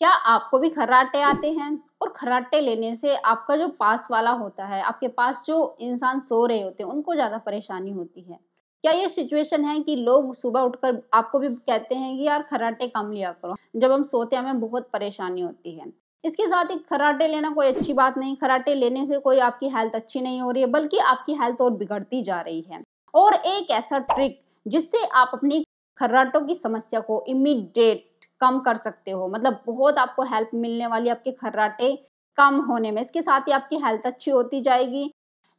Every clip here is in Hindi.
क्या आपको भी खर्राटे आते हैं और खर्राटे लेने से आपका जो पास वाला होता है आपके पास जो इंसान सो रहे होते हैं उनको ज़्यादा परेशानी होती है क्या ये सिचुएशन है कि लोग सुबह उठकर आपको भी कहते हैं कि यार खर्राटे कम लिया करो जब हम सोते हैं हमें बहुत परेशानी होती है इसके साथ ही खर्राटे लेना कोई अच्छी बात नहीं खराटे लेने से कोई आपकी हेल्थ अच्छी नहीं हो रही है बल्कि आपकी हेल्थ और बिगड़ती जा रही है और एक ऐसा ट्रिक जिससे आप अपनी खर्राटों की समस्या को इमीडिएट कम कर सकते हो मतलब बहुत आपको हेल्प मिलने वाली आपके खर्राटे कम होने में इसके साथ ही आपकी हेल्थ अच्छी होती जाएगी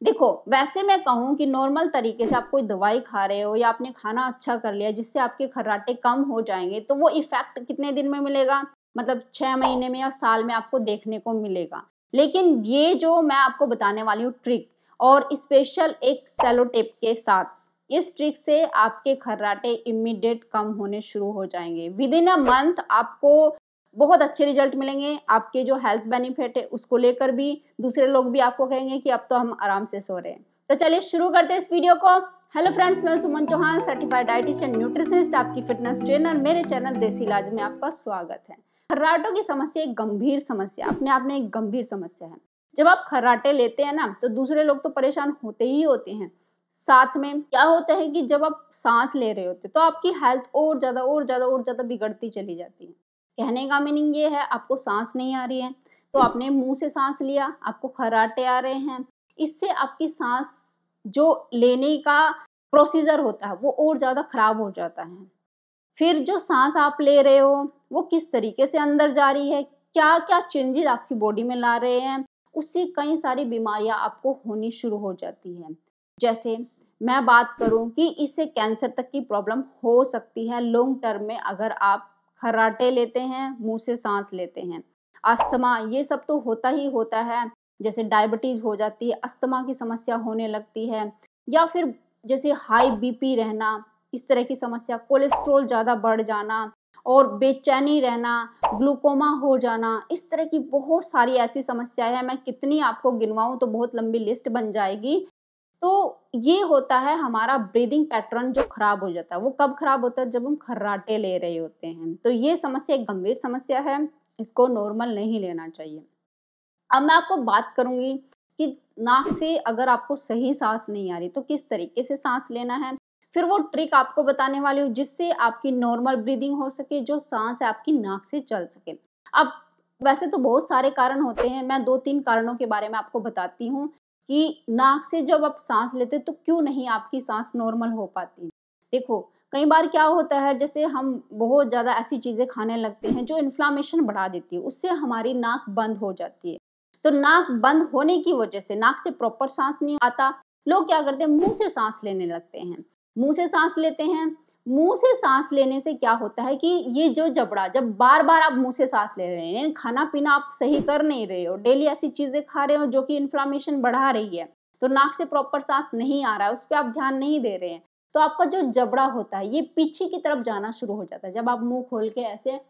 देखो वैसे मैं कहूँ कि नॉर्मल तरीके से आप कोई दवाई खा रहे हो या आपने खाना अच्छा कर लिया जिससे आपके खर्राटे कम हो जाएंगे तो वो इफेक्ट कितने दिन में मिलेगा मतलब छः महीने में या साल में आपको देखने को मिलेगा लेकिन ये जो मैं आपको बताने वाली हूँ ट्रिक और स्पेशल एक सेलो टेप के साथ इस ट्रिक से आपके खर्राटे इमीडिएट कम होने शुरू हो जाएंगे विद इन अ मंथ आपको बहुत अच्छे रिजल्ट मिलेंगे आपके जो हेल्थ बेनिफिट है उसको लेकर भी दूसरे लोग भी आपको कहेंगे कि अब तो हम आराम से सो रहे हैं तो चलिए शुरू करते हैं इस वीडियो को हेलो फ्रेंड्स मैं Suman Chauhan certified dietitian nutritionist आपकी फिटनेस ट्रेनर मेरे चैनल देसी इलाज में आपका स्वागत है खर्राटों की समस्या एक गंभीर समस्या अपने आप में एक गंभीर समस्या है जब आप खर्राटे लेते हैं ना तो दूसरे लोग तो परेशान होते ही होते हैं साथ में क्या होता है कि जब आप सांस ले रहे होते तो आपकी हेल्थ और ज़्यादा और ज़्यादा और ज़्यादा बिगड़ती चली जाती है कहने का मीनिंग ये है आपको सांस नहीं आ रही है तो आपने मुंह से सांस लिया आपको खराटे आ रहे हैं इससे आपकी सांस जो लेने का प्रोसीजर होता है वो और ज़्यादा खराब हो जाता है फिर जो सांस आप ले रहे हो वो किस तरीके से अंदर जा रही है क्या क्या चेंजेस आपकी बॉडी में ला रहे हैं उससे कई सारी बीमारियां आपको होनी शुरू हो जाती हैं जैसे मैं बात करूं कि इससे कैंसर तक की प्रॉब्लम हो सकती है लॉन्ग टर्म में अगर आप खराटे लेते हैं मुंह से सांस लेते हैं अस्थमा ये सब तो होता ही होता है जैसे डायबिटीज़ हो जाती है अस्थमा की समस्या होने लगती है या फिर जैसे हाई बीपी रहना इस तरह की समस्या कोलेस्ट्रॉल ज़्यादा बढ़ जाना और बेचैनी रहना ग्लूकोमा हो जाना इस तरह की बहुत सारी ऐसी समस्याएं हैं मैं कितनी आपको गिनवाऊं तो बहुत लंबी लिस्ट बन जाएगी तो ये होता है हमारा ब्रीदिंग पैटर्न जो खराब हो जाता है वो कब खराब होता है जब हम खर्राटे ले रहे होते हैं तो ये समस्या एक गंभीर समस्या है इसको नॉर्मल नहीं लेना चाहिए अब मैं आपको बात करूंगी कि नाक से अगर आपको सही सांस नहीं आ रही तो किस तरीके से सांस लेना है फिर वो ट्रिक आपको बताने वाली हूँ जिससे आपकी नॉर्मल ब्रीदिंग हो सके जो सांस है आपकी नाक से चल सके अब वैसे तो बहुत सारे कारण होते हैं मैं दो तीन कारणों के बारे में आपको बताती हूँ कि नाक से जब आप सांस लेते तो क्यों नहीं आपकी सांस नॉर्मल हो पाती देखो कई बार क्या होता है जैसे हम बहुत ज़्यादा ऐसी चीज़ें खाने लगते हैं जो इन्फ्लामेशन बढ़ा देती है उससे हमारी नाक बंद हो जाती है तो नाक बंद होने की वजह से नाक से प्रॉपर सांस नहीं आता लोग क्या करते हैं मुंह से सांस लेने लगते हैं मुंह से सांस लेते हैं मुंह से सांस लेने से क्या होता है कि ये जो जबड़ा जब बार बार आप मुंह से सांस ले रहे हैं खाना पीना आप सही कर नहीं रहे हो डेली ऐसी चीज़ें खा रहे हो जो कि इन्फ्लामेशन बढ़ा रही है तो नाक से प्रॉपर सांस नहीं आ रहा है उस पर आप ध्यान नहीं दे रहे हैं तो आपका जो जबड़ा होता है ये पीछे की तरफ जाना शुरू हो जाता है जब आप मुंह खोल के ऐसे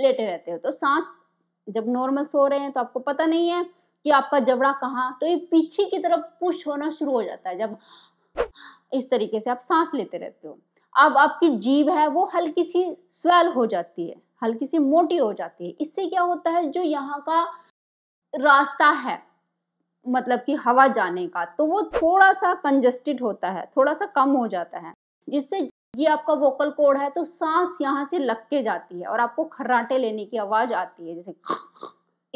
लेटे रहते हो तो सांस जब नॉर्मल सो रहे हैं तो आपको पता नहीं है कि आपका जबड़ा कहाँ तो ये पीछे की तरफ पुश होना शुरू हो जाता है जब इस तरीके से आप सांस लेते रहते हो अब आपकी जीव है वो हल्की सी स्वेल हो जाती है हल्की सी मोटी हो जाती है इससे क्या होता है जो यहाँ का रास्ता है मतलब कि हवा जाने का तो वो थोड़ा सा कंजस्टेड होता है थोड़ा सा कम हो जाता है जिससे ये आपका वोकल कोड है तो सांस यहाँ से लग के जाती है और आपको खर्राटे लेने की आवाज़ आती है जैसे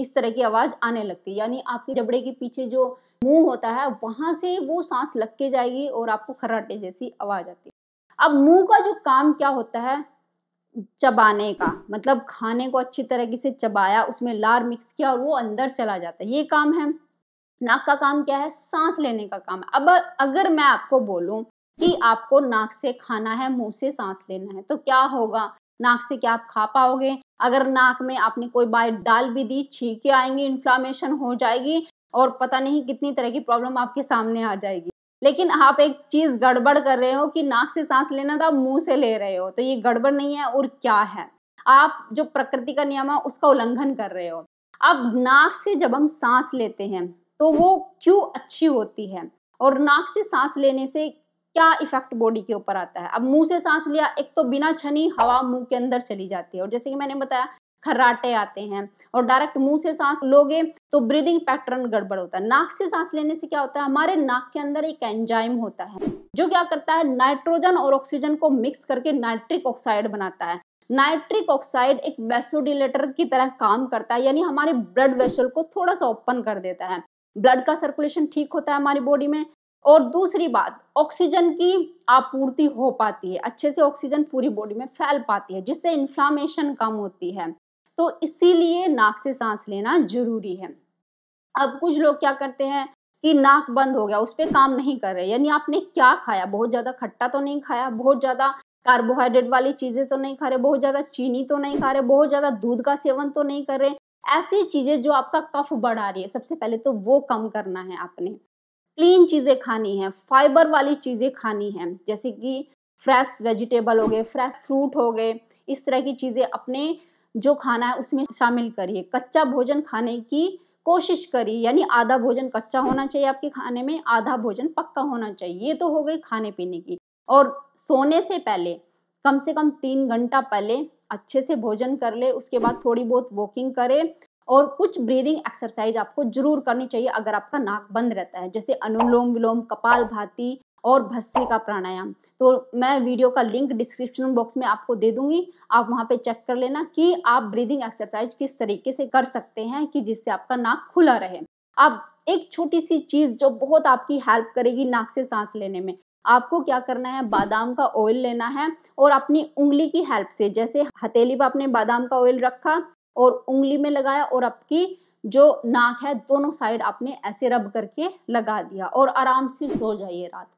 इस तरह की आवाज़ आने लगती है यानी आपके जबड़े के पीछे जो मुंह होता है वहां से वो सांस लग के जाएगी और आपको खर्राटे जैसी आवाज आती है अब मुंह का जो काम क्या होता है चबाने का मतलब खाने को अच्छी तरीके से चबाया उसमें लार मिक्स किया और वो अंदर चला जाता है ये काम है नाक का काम क्या है सांस लेने का काम है अब अगर मैं आपको बोलूं कि आपको नाक से खाना है मुंह से सांस लेना है तो क्या होगा नाक से क्या आप खा पाओगे अगर नाक में आपने कोई बाइट डाल भी दी छीके आएंगे इन्फ्लामेशन हो जाएगी और पता नहीं कितनी तरह की प्रॉब्लम आपके सामने आ जाएगी लेकिन आप एक चीज गड़बड़ कर रहे हो कि नाक से सांस लेना तो आप मुंह से ले रहे हो तो ये गड़बड़ नहीं है और क्या है आप जो प्रकृति का नियम है उसका उल्लंघन कर रहे हो अब नाक से जब हम सांस लेते हैं तो वो क्यों अच्छी होती है और नाक से सांस लेने से क्या इफेक्ट बॉडी के ऊपर आता है अब मुंह से सांस लिया एक तो बिना छनी हवा मुंह के अंदर चली जाती है और जैसे कि मैंने बताया खर्राटे आते हैं और डायरेक्ट मुंह से सांस लोगे तो ब्रीदिंग पैटर्न गड़बड़ होता है नाक से सांस लेने से क्या होता है हमारे नाक के अंदर एक एंजाइम होता है जो क्या करता है नाइट्रोजन और ऑक्सीजन को मिक्स करके नाइट्रिक ऑक्साइड बनाता है नाइट्रिक ऑक्साइड एक वेसोडिलेटर की तरह काम करता है यानी हमारे ब्लड वेसल को थोड़ा सा ओपन कर देता है ब्लड का सर्कुलेशन ठीक होता है हमारी बॉडी में और दूसरी बात ऑक्सीजन की आपूर्ति हो पाती है अच्छे से ऑक्सीजन पूरी बॉडी में फैल पाती है जिससे इन्फ्लामेशन कम होती है तो इसीलिए नाक से सांस लेना जरूरी है अब कुछ लोग क्या करते हैं कि नाक बंद हो गया उस पर काम नहीं कर रहे यानी आपने क्या खाया बहुत ज़्यादा खट्टा तो नहीं खाया बहुत ज़्यादा कार्बोहाइड्रेट वाली चीज़ें तो नहीं खा रहे बहुत ज़्यादा चीनी तो नहीं खा रहे बहुत ज़्यादा दूध का सेवन तो नहीं कर रहे ऐसी चीज़ें जो आपका कफ बढ़ा रही है सबसे पहले तो वो कम करना है आपने क्लीन चीज़ें खानी है फाइबर वाली चीज़ें खानी है जैसे कि फ्रेश वेजिटेबल हो गए फ्रेश फ्रूट हो गए इस तरह की चीज़ें अपने जो खाना है उसमें शामिल करिए कच्चा भोजन खाने की कोशिश करिए यानी आधा भोजन कच्चा होना चाहिए आपके खाने में आधा भोजन पक्का होना चाहिए ये तो हो गई खाने पीने की और सोने से पहले कम से कम तीन घंटा पहले अच्छे से भोजन कर ले उसके बाद थोड़ी बहुत वॉकिंग करें और कुछ ब्रीदिंग एक्सरसाइज आपको जरूर करनी चाहिए अगर आपका नाक बंद रहता है जैसे अनुलोम विलोम कपाल भाती और भस्ती का प्राणायाम तो मैं वीडियो का लिंक डिस्क्रिप्शन बॉक्स में आपको दे दूंगी आप वहाँ पे चेक कर लेना कि आप ब्रीदिंग एक्सरसाइज किस तरीके से कर सकते हैं कि जिससे आपका नाक खुला रहे आप एक छोटी सी चीज़ जो बहुत आपकी हेल्प करेगी नाक से सांस लेने में आपको क्या करना है बादाम का ऑयल लेना है और अपनी उंगली की हेल्प से जैसे हथेली पर आपने बादाम का ऑयल रखा और उंगली में लगाया और आपकी जो नाक है दोनों साइड आपने ऐसे रब करके लगा दिया और आराम से सो जाइए रात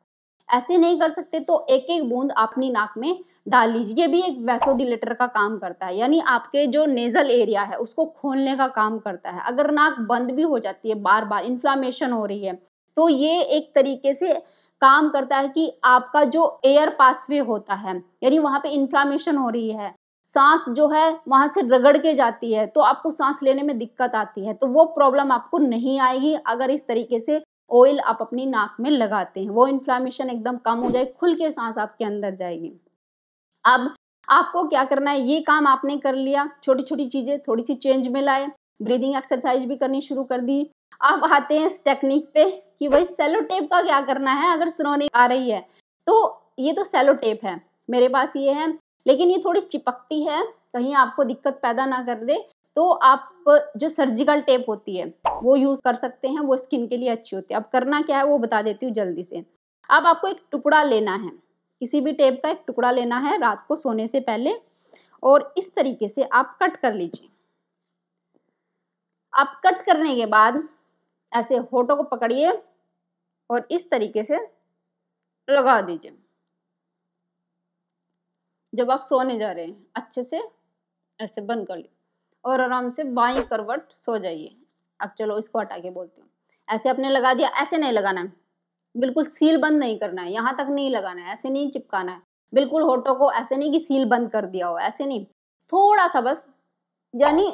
ऐसे नहीं कर सकते तो एक एक बूंद अपनी नाक में डाल लीजिए ये भी एक वैसोडिलेटर का काम करता है यानी आपके जो नेजल एरिया है उसको खोलने का काम करता है अगर नाक बंद भी हो जाती है बार बार इन्फ्लामेशन हो रही है तो ये एक तरीके से काम करता है कि आपका जो एयर पासवे होता है यानी वहाँ पे इन्फ्लामेशन हो रही है सांस जो है वहाँ से रगड़ के जाती है तो आपको सांस लेने में दिक्कत आती है तो वो प्रॉब्लम आपको नहीं आएगी अगर इस तरीके से ऑयल आप अपनी नाक में लगाते हैं वो इन्फ्लामेशन एकदम कम हो जाए खुल के सांस आपके अंदर जाएगी अब आपको क्या करना है ये काम आपने कर लिया छोटी छोटी चीज़ें थोड़ी सी चेंज में लाए ब्रीदिंग एक्सरसाइज भी करनी शुरू कर दी अब आते हैं इस टेक्निक पे कि भाई सेलो टेप का क्या करना है अगर सुनौनी आ रही है तो ये तो सेलो टेप है मेरे पास ये है लेकिन ये थोड़ी चिपकती है कहीं आपको दिक्कत पैदा ना कर दे तो आप जो सर्जिकल टेप होती है वो यूज़ कर सकते हैं वो स्किन के लिए अच्छी होती है अब करना क्या है वो बता देती हूँ जल्दी से अब आपको एक टुकड़ा लेना है किसी भी टेप का एक टुकड़ा लेना है रात को सोने से पहले और इस तरीके से आप कट कर लीजिए आप कट करने के बाद ऐसे होठों को पकड़िए और इस तरीके से लगा दीजिए जब आप सोने जा रहे हैं अच्छे से ऐसे बंद कर लीजिए और आराम से बाई करवट सो जाइए अब चलो इसको हटा के बोलती हूँ ऐसे आपने लगा दिया ऐसे नहीं लगाना है बिल्कुल सील बंद नहीं करना है यहाँ तक नहीं लगाना है ऐसे नहीं चिपकाना है बिल्कुल होटो को ऐसे नहीं कि सील बंद कर दिया हो ऐसे नहीं थोड़ा सा बस यानी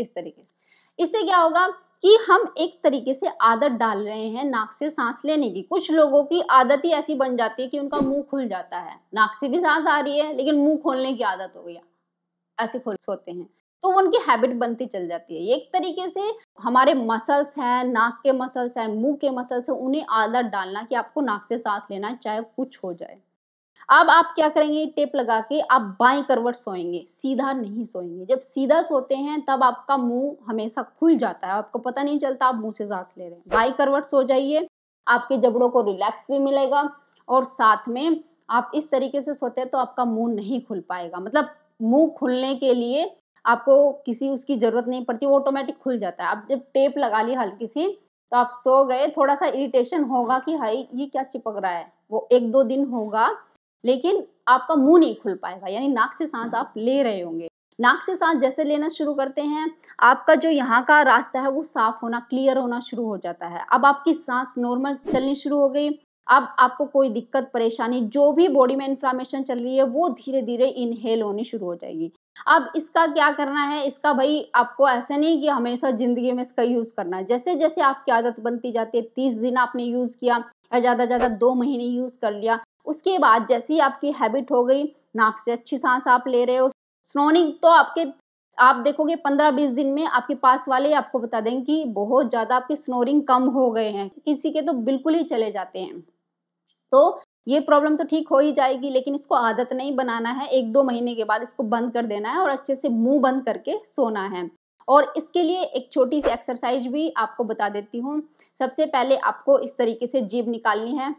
इस तरीके से इससे क्या होगा कि हम एक तरीके से आदत डाल रहे हैं नाक से सांस लेने की कुछ लोगों की आदत ही ऐसी बन जाती है कि उनका मुंह खुल जाता है नाक से भी सांस आ रही है लेकिन मुंह खोलने की आदत हो गया ऐसे खुश होते हैं तो उनकी हैबिट बनती चल जाती है एक तरीके से हमारे मसल्स हैं नाक के मसल्स हैं मुंह के मसल्स हैं उन्हें आदत डालना कि आपको नाक से सांस लेना चाहे कुछ हो जाए अब आप क्या करेंगे टेप लगा के आप बाएं करवट सोएंगे सीधा नहीं सोएंगे जब सीधा सोते हैं तब आपका मुंह हमेशा खुल जाता है आपको पता नहीं चलता आप मुंह से सांस ले रहे हैं बाएं करवट सो जाइए आपके जबड़ों को रिलैक्स भी मिलेगा और साथ में आप इस तरीके से सोते हैं तो आपका मुंह नहीं खुल पाएगा मतलब मुंह खुलने के लिए आपको किसी उसकी ज़रूरत नहीं पड़ती वो ऑटोमेटिक खुल जाता है आप जब टेप लगा ली हल्की सी तो आप सो गए थोड़ा सा इरिटेशन होगा कि हाई ये क्या चिपक रहा है वो एक दो दिन होगा लेकिन आपका मुंह नहीं खुल पाएगा यानी नाक से सांस आप ले रहे होंगे नाक से सांस जैसे लेना शुरू करते हैं आपका जो यहाँ का रास्ता है वो साफ होना क्लियर होना शुरू हो जाता है अब आपकी सांस नॉर्मल चलनी शुरू हो गई अब आपको कोई दिक्कत परेशानी जो भी बॉडी में इंफ्लामेशन चल रही है वो धीरे धीरे इनहेल होनी शुरू हो जाएगी अब इसका क्या करना है इसका भाई आपको ऐसा नहीं कि हमेशा ज़िंदगी में इसका यूज़ करना है जैसे जैसे आपकी आदत बनती जाती है तीस दिन आपने यूज़ किया या ज़्यादा ज़्यादा दो महीने यूज़ कर लिया उसके बाद जैसे ही आपकी हैबिट हो गई नाक से अच्छी सांस आप ले रहे हो स्नोनिंग तो आपके आप देखोगे पंद्रह बीस दिन में आपके पास वाले आपको बता देंगे कि बहुत ज़्यादा आपके स्नोरिंग कम हो गए हैं किसी के तो बिल्कुल ही चले जाते हैं तो ये प्रॉब्लम तो ठीक हो ही जाएगी लेकिन इसको आदत नहीं बनाना है एक दो महीने के बाद इसको बंद कर देना है और अच्छे से मुंह बंद करके सोना है और इसके लिए एक छोटी सी एक्सरसाइज भी आपको बता देती हूँ सबसे पहले आपको इस तरीके से जीभ निकालनी है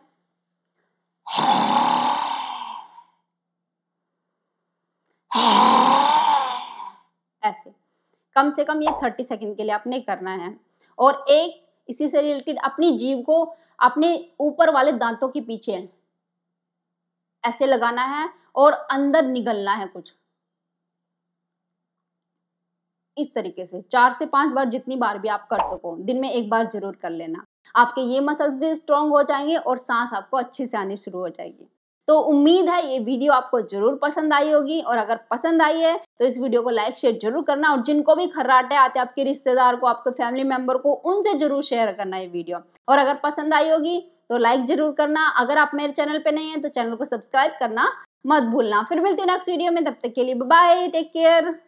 ऐसे कम से कम ये थर्टी सेकेंड के लिए आपने करना है और एक इसी से रिलेटेड अपनी जीव को अपने ऊपर वाले दांतों के पीछे ऐसे लगाना है और अंदर निगलना है कुछ इस तरीके से चार से पांच बार जितनी बार भी आप कर सको दिन में एक बार जरूर कर लेना आपके ये मसल्स भी स्ट्रांग हो जाएंगे और सांस आपको अच्छे से आनी शुरू हो जाएगी तो उम्मीद है ये वीडियो आपको जरूर पसंद आई होगी और अगर पसंद आई है तो इस वीडियो को लाइक शेयर जरूर करना और जिनको भी खर्राटे आते हैं आपके रिश्तेदार को आपके फैमिली मेंबर को उनसे जरूर शेयर करना ये वीडियो और अगर पसंद आई होगी तो लाइक जरूर करना अगर आप मेरे चैनल पे नहीं है तो चैनल को सब्सक्राइब करना मत भूलना फिर मिलती हूँ नेक्स्ट वीडियो में तब तक के लिए बाय टेक केयर